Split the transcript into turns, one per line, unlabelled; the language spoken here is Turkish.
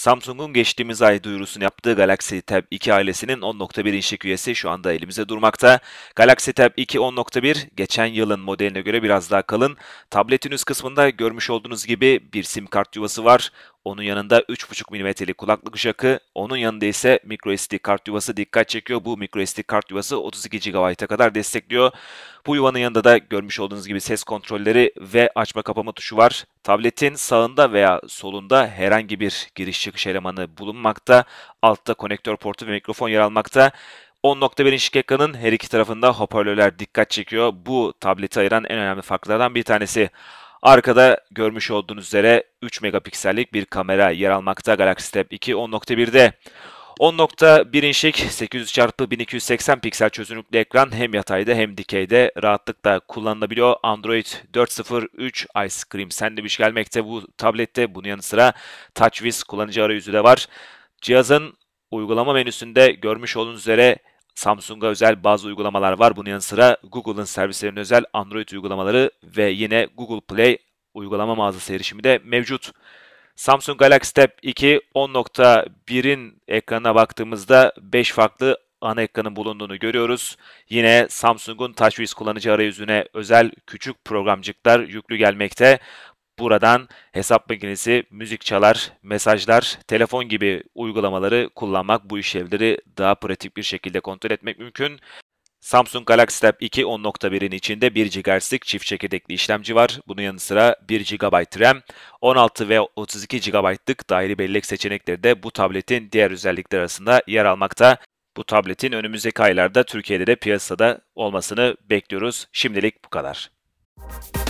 Samsung'un geçtiğimiz ay duyurusunu yaptığı Galaxy Tab 2 ailesinin 10.1 inçlik üyesi şu anda elimize durmakta. Galaxy Tab 2 10.1 geçen yılın modeline göre biraz daha kalın. Tabletin üst kısmında görmüş olduğunuz gibi bir sim kart yuvası var. Onun yanında 3.5 mm'lik kulaklık jackı, onun yanında ise microSD kart yuvası dikkat çekiyor. Bu microSD kart yuvası 32 GB'a kadar destekliyor. Bu yuvanın yanında da görmüş olduğunuz gibi ses kontrolleri ve açma kapama tuşu var. Tabletin sağında veya solunda herhangi bir giriş çıkış elemanı bulunmakta. Altta konektör portu ve mikrofon yer almakta. 10.1 inçlik ekranın her iki tarafında hoparlörler dikkat çekiyor. Bu tableti ayıran en önemli farklardan bir tanesi. Arkada görmüş olduğunuz üzere 3 megapiksellik bir kamera yer almakta Galaxy Tab 2 10.1'de. 10.1 inçlik 800x1280 piksel çözünürlüklü ekran hem yatayda hem dikeyde rahatlıkla kullanılabiliyor. Android 4.0.3 Ice Cream Sandwich gelmekte bu tablette. Bunun yanı sıra TouchWiz kullanıcı arayüzü de var. Cihazın uygulama menüsünde görmüş olduğunuz üzere Samsung'a özel bazı uygulamalar var. Bunun yanı sıra Google'ın servislerine özel Android uygulamaları ve yine Google Play uygulama mağazası erişimi de mevcut. Samsung Galaxy Tab 2 10.1'in ekranına baktığımızda 5 farklı ana ekranın bulunduğunu görüyoruz. Yine Samsung'un TouchWiz kullanıcı arayüzüne özel küçük programcıklar yüklü gelmekte. Buradan hesap makinesi, müzik çalar, mesajlar, telefon gibi uygulamaları kullanmak bu işlevleri daha pratik bir şekilde kontrol etmek mümkün. Samsung Galaxy Tab 2 10.1'in içinde 1 GHz'lik çift çekirdekli işlemci var. Bunun yanı sıra 1 GB RAM, 16 ve 32 GB'lık dahili bellek seçenekleri de bu tabletin diğer özellikleri arasında yer almakta. Bu tabletin önümüzdeki aylarda Türkiye'de de piyasada olmasını bekliyoruz. Şimdilik bu kadar. Müzik